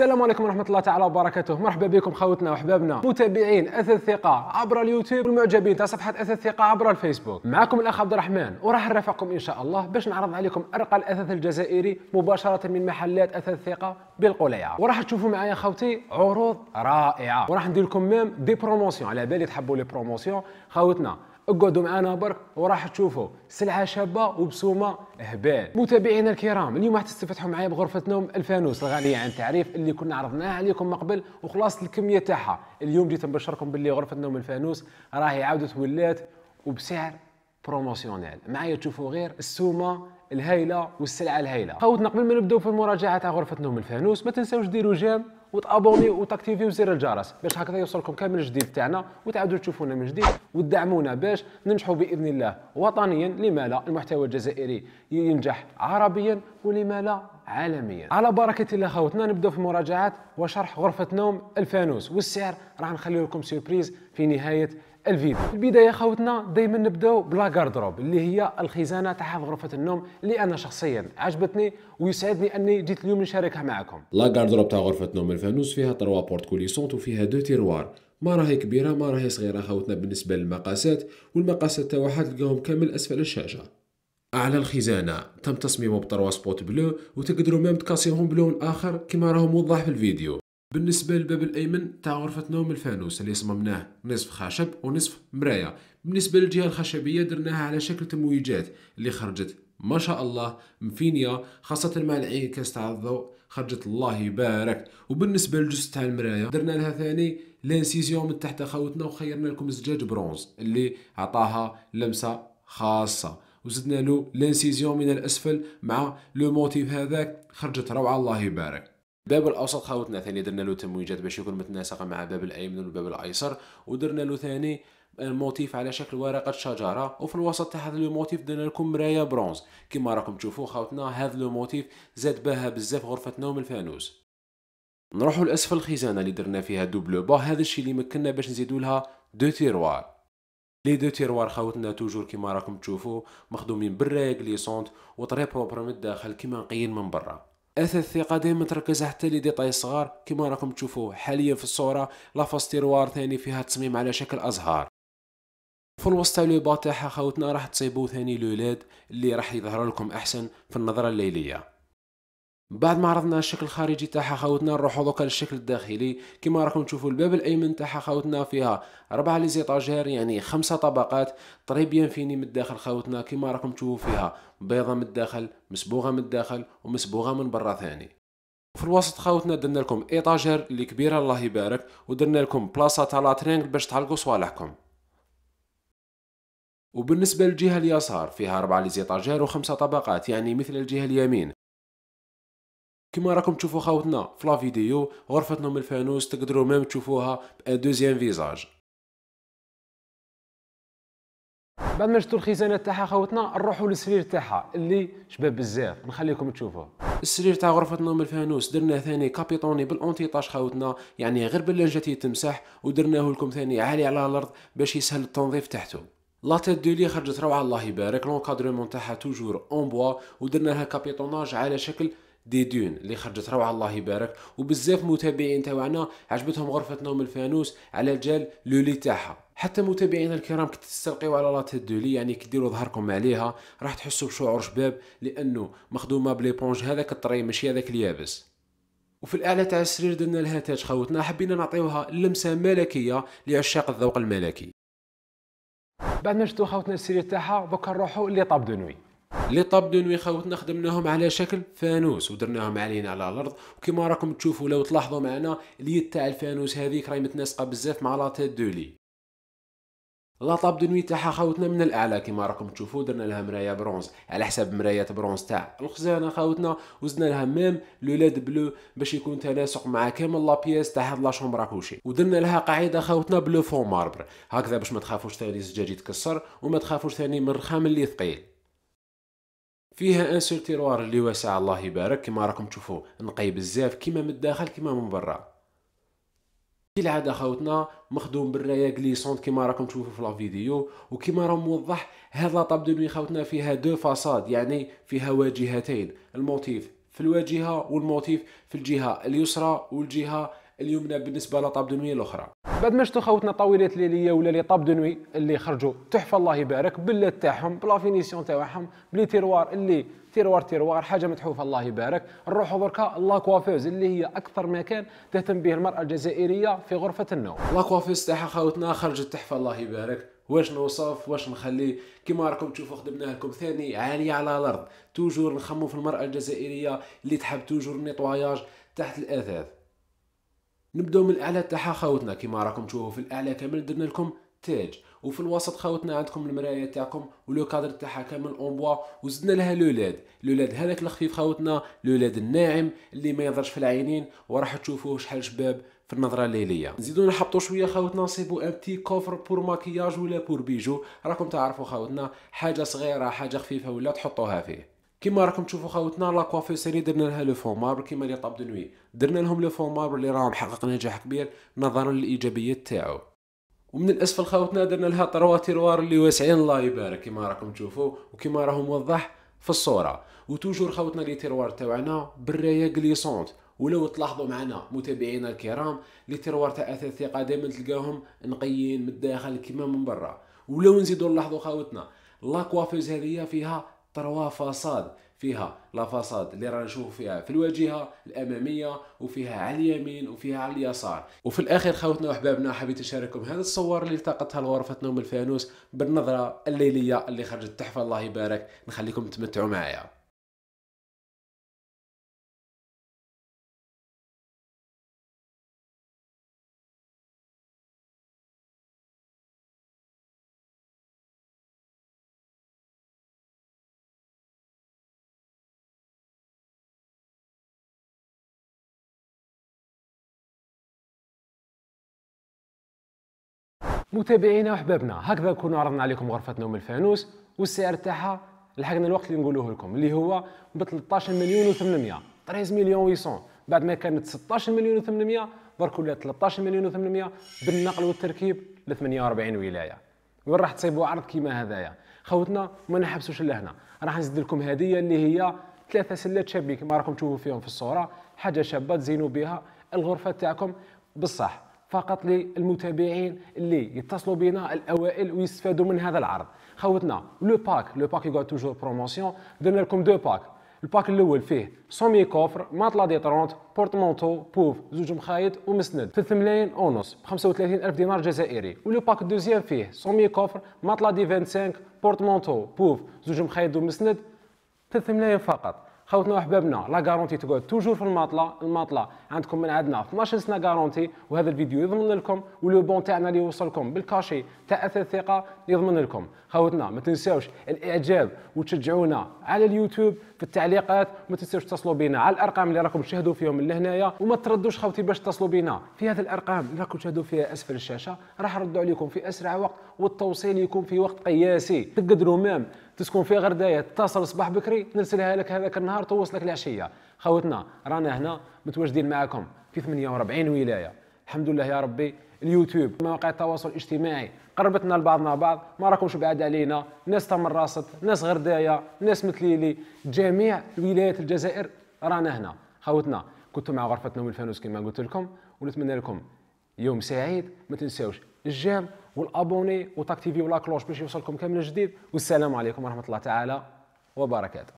السلام عليكم ورحمة الله تعالى وبركاته، مرحبا بكم خوتنا وحبابنا متابعين أثاث الثقة عبر اليوتيوب والمعجبين تاع صفحة أثاث الثقة عبر الفيسبوك، معكم الأخ عبد الرحمن وراح نرافقكم إن شاء الله باش نعرض عليكم أرقى الأثاث الجزائري مباشرة من محلات أثاث الثقة بالقليعة، وراح تشوفوا معايا خوتي عروض رائعة، وراح ندير لكم ميم دي بروموسيون، على بالي تحبوا لي بروموسيون خوتنا اقعدوا معنا برك وراح تشوفوا سلعه شابه وبسومه هبال متابعينا الكرام اليوم راح تستفتحوا معايا بغرفه نوم الفانوس الغاليه عن التعريف اللي كنا عرضناها عليكم من قبل وخلاص الكميه تاعها اليوم جيت نبشركم باللي غرفه نوم الفانوس راهي عاودت ولات وبسعر بروموسيونيل معايا تشوفوا غير السومه الهايله والسلعه الهايله خاوتنا قبل ما نبداو في المراجعه تاع غرفه نوم الفانوس ما تنساوش ديروا جيم وتابوني وتاكتيفيو زر الجرس باش هكذا يوصلكم كامل الجديد تاعنا وتعاودوا تشوفونا من جديد وتدعمونا باش ننجحوا باذن الله وطنيا لما لا المحتوى الجزائري ينجح عربيا ولما لا عالميا على بركه الله خوتنا نبداو في مراجعات وشرح غرفه نوم الفانوس والسعر راح نخلي لكم سيربريز في نهايه الفيديو في البدايه خوتنا دائما نبداو بلا غاردروب اللي هي الخزانه تاع غرفه النوم اللي انا شخصيا عجبتني ويسعدني اني جيت اليوم نشاركها معكم لا غاردروب تاع غرفه نوم الفانوس فيها تروا بورت كوليسونت وفيها دو تيروار ما راهي كبيره ما راهي صغيره خوتنا بالنسبه للمقاسات والمقاسات تاعها تلقاهم كامل اسفل الشاشه اعلى الخزانه تم تصميمه بطروا سبوت بلو وتقدروا ميم تكاسيهم بلون اخر كما راهم موضح في الفيديو بالنسبة للباب الأيمن تاع غرفة نوم الفانوس اللي صممناه نصف خشب ونصف مرايا بالنسبة للجهة الخشبية درناها على شكل تمويجات اللي خرجت ما شاء الله مفينيا خاصة مع الانعكاس تاع الضوء خرجت الله يبارك وبالنسبة للجزء تاع المرايا درنا لها ثاني لانسيزيون من تحت خوتنا وخيرنا لكم زجاج برونز اللي عطاها لمسة خاصة وزدنا له لانسيزيون من الأسفل مع لو موتيف هذاك خرجت روعة الله يبارك باب الاوسط خاوتنا ثاني درنا له تمويجات باش يكون متناسق مع الباب الايمن والباب الايسر ودرنا له ثاني الموتيف على شكل ورقه شجره وفي الوسط تاع هذا الموتيف درنا لكم مرايه برونز كما راكم تشوفوا خاوتنا هذا الموتيف زاد بها بزاف غرفه نوم الفانوس نروحوا لاسفل الخزانه اللي درنا فيها دوبلو با هذا الشيء اللي مكننا باش نزيدوا لها دو تيروار لي دو تيروار خاوتنا توجور كيما راكم تشوفوا مخدومين بالرايق لي سونت وطري بروبر من الداخل كيما نقيين من برا اثاث الثقه دائما تركز حتى لي ديطاي صغار كما راكم تشوفوا حاليا في الصوره تيروار ثاني فيها تصميم على شكل ازهار في الوسط تاع لو تاعها خاوتنا راح تصيبو ثاني لولاد اللي راح يظهر لكم احسن في النظره الليليه بعد ما عرضنا الشكل الخارجي تاعها خاوتنا نروحو دوكا للشكل الداخلي كما راكم تشوفوا الباب الايمن تاعها خاوتنا فيها ربعة ليزيطاجير يعني خمسة طبقات طري بيان فيني من الداخل خاوتنا كما راكم تشوفوا فيها بيضة من الداخل مسبوغة من الداخل ومسبوغة من برا ثاني في الوسط خاوتنا درنا لكم ايطاجير اللي كبيره الله يبارك ودرنا لكم بلاصه تاع لاترينغ باش تعلقوا صوالحكم وبالنسبه للجهه اليسار فيها اربعه ليزيطاجير وخمسه طبقات يعني مثل الجهه اليمين كما راكم تشوفوا خاوتنا في لا فيديو غرفة نوم الفانوس تقدروا ميم تشوفوها بان دوزيام فيزاج بعد ما شفتوا الخزانه تاعها خاوتنا نروحوا للسرير تاعها اللي شباب بزاف نخليكم تشوفوه السرير تاع غرفه نوم الفانوس درنا ثاني كابيطوني بالانتيطاش خاوتنا يعني غير جات يتمسح ودرناه لكم ثاني عالي على الارض باش يسهل التنظيف تحته لا تيت دو لي خرجت روعه الله يبارك لونكادرومون تاعها توجور اون بوا ودرنا لها كابيطوناج على شكل دي دون اللي خرجت روعة الله يبارك وبزاف متابعين تاعنا عجبتهم غرفة نوم الفانوس على جال لولي تاعها حتى متابعينا الكرام كي تستلقيو على لاتيت دولي يعني كي ديروا ظهركم عليها راح تحسوا بشعور شباب لانه مخدومه بليبونج هذاك الطري ماشي هذاك اليابس وفي الاعلى تاع السرير درنا الهاتاج خوتنا حبينا نعطيوها لمسه ملكيه لعشاق الذوق الملكي بعد ما شفتو خوتنا السرير تاعها دوكا نروحو لي طاب دو نوي لي نوي خاوتنا خدمناهم على شكل فانوس ودرناهم علينا على الارض وكما راكم تشوفوا لو تلاحظوا معنا اليد تاع الفانوس هذيك راهي متناسقه بزاف مع لا تيت دو لي لا نوي تاعها خاوتنا من الاعلى كما راكم تشوفوا درنا لها مرايه برونز على حساب مرايات برونز تاع الخزانه خاوتنا وزدنا لها ميم لو ليد بلو باش يكون تناسق مع كامل لا بياس تاع هاد لا شومبرا كوشي ودرنا لها قاعده خاوتنا بلو فون ماربر هكذا باش ما تخافوش ثاني الزجاج يتكسر وما تخافوش ثاني من الرخام اللي ثقيل فيها ان سول تيروار اللي واسع الله يبارك كما راكم تشوفوا نقي بزاف كيما من الداخل كيما من برا كالعاده خاوتنا مخدوم بالرايه كليسونت كيما راكم تشوفوا في لا فيديو وكيما راه موضح هذا طاب دو خاوتنا فيها دو فاصاد يعني فيها واجهتين الموتيف في الواجهه والموتيف في الجهه اليسرى والجهه اليمنى بالنسبه لطاب دنوي الاخرى بعد ما شفتوا خوتنا طويلات ليليه ولا لي طاب دنوي اللي خرجوا تحفه الله يبارك باللات تاعهم بلا فينيسيون تاعهم بلي تيروار اللي تيروار تيروار حاجه متحوفه الله يبارك نروحوا دركا لا كوافوز اللي هي اكثر مكان تهتم به المراه الجزائريه في غرفه النوم لا كوافوز تاعها خوتنا خرجت تحفه الله يبارك واش نوصف واش نخلي كيما راكم تشوفوا خدمناها لكم ثاني عاليه على الارض توجور نخمو في المراه الجزائريه اللي تحب توجور نيتواياج تحت الاثاث نبداو من الاعلى تاعها خاوتنا كيما راكم تشوفوا في الاعلى كامل درنا لكم تاج وفي الوسط خاوتنا عندكم المرايه تاعكم ولو كادر تاعها كامل اونبوا وزدنا لها لولاد لولاد هذاك الخفيف خاوتنا لولاد الناعم اللي ما يضرش في العينين وراح تشوفوه شحال شباب في النظره الليليه نزيدو نحطو شويه خاوتنا نصيبو ان بتي كوفر بور ماكياج ولا بور بيجو راكم تعرفوا خاوتنا حاجه صغيره حاجه خفيفه ولا تحطوها فيه كيما راكم تشوفوا خاوتنا لا كوافيسيري درنا لها لو فون ماربل كيما لي طاب دو نوي درنا لهم لو فون ماربل اللي راهم حقق نجاح كبير نظرا للايجابيات تاعو ومن الاسفل خاوتنا درنا لها طروا تيروار اللي واسعين الله يبارك كيما راكم تشوفوا وكيما راهو موضح في الصوره وتوجور خاوتنا لي تيروار تاعنا برايه كليسونت ولو تلاحظوا معنا متابعينا الكرام لي تيروار تاع اثاث ثقه دائما تلقاهم نقيين من الداخل كيما من برا ولو نزيدو نلاحظوا خاوتنا لا كوافيز هذه فيها فاصاد فيها لافاصاد اللي رانا نشوفو فيها في الواجهه الاماميه وفيها على اليمين وفيها على اليسار وفي الاخر خوتنا واحبابنا حبيت نشارككم هذه الصور اللي التقطها لغرفه نوم الفانوس بالنظره الليليه اللي خرجت تحفه الله يبارك نخليكم تمتعوا معايا متابعينا واحبابنا هكذا نكون عرضنا عليكم غرفه نوم الفانوس والسعر تاعها لحقنا الوقت اللي نقولوه لكم اللي هو ب 13 مليون و800 13 مليون و800 بعد ما كانت 16 مليون و800 درك ولات 13 مليون و800 بالنقل والتركيب ل 48 ولايه وين راح تصيبوا عرض كيما هذايا خوتنا ما نحبسوش لهنا راح نزيد لكم هديه اللي هي ثلاثه سلات شابين كما راكم تشوفوا فيهم في الصوره حاجه شابه تزينوا بها الغرفه تاعكم بصح فقط للمتابعين اللي يتصلوا بنا الاوائل ويستفادوا من هذا العرض خوتنا لو باك لو باك يقعد توجور بروموسيون درنا لكم دو باك الباك الاول فيه سومي كوفر ماطلا دي ترونت بورتمونتو بوف زوج مخايط ومسند في الثملاين اونص ب 35 الف دينار جزائري ولو باك الدوزيام فيه سومي كوفر ماطلا دي 25 بورتمونتو بوف زوج مخايط ومسند في الثملاين فقط خوتنا واحبابنا لا غارونتي تقعد توجور في الماطله الماطله عندكم من عندنا 12 سنه غارونتي وهذا الفيديو يضمن لكم ولو بون تاعنا اللي يوصلكم بالكاشي تاع اثر الثقه يضمن لكم خوتنا ما تنساوش الاعجاب وتشجعونا على اليوتيوب في التعليقات وما تنساوش تتصلوا بينا على الارقام اللي راكم تشاهدوا فيهم لهنايا وما تردوش خوتي باش تتصلوا بينا في هذه الارقام اللي راكم تشاهدوا فيها اسفل الشاشه راح نردوا عليكم في اسرع وقت والتوصيل يكون في وقت قياسي تقدروا مام تسكن في غردايه تتصل الصباح بكري نرسلها لك هذاك النهار توصلك العشيه خوتنا رانا هنا متواجدين معكم في 48 ولايه الحمد لله يا ربي اليوتيوب مواقع التواصل الاجتماعي قربتنا لبعضنا بعض ما راكمش بعاد علينا ناس تم ناس غردايه ناس مثليلي جميع ولايات الجزائر رانا هنا خوتنا كنتوا مع غرفة نوم الفانوس كما قلت لكم ونتمنى لكم يوم سعيد ما تنساوش الجيم والابوني وتاكتيفيو لا كلوش باش يوصلكم كامل جديد والسلام عليكم ورحمه الله تعالى وبركاته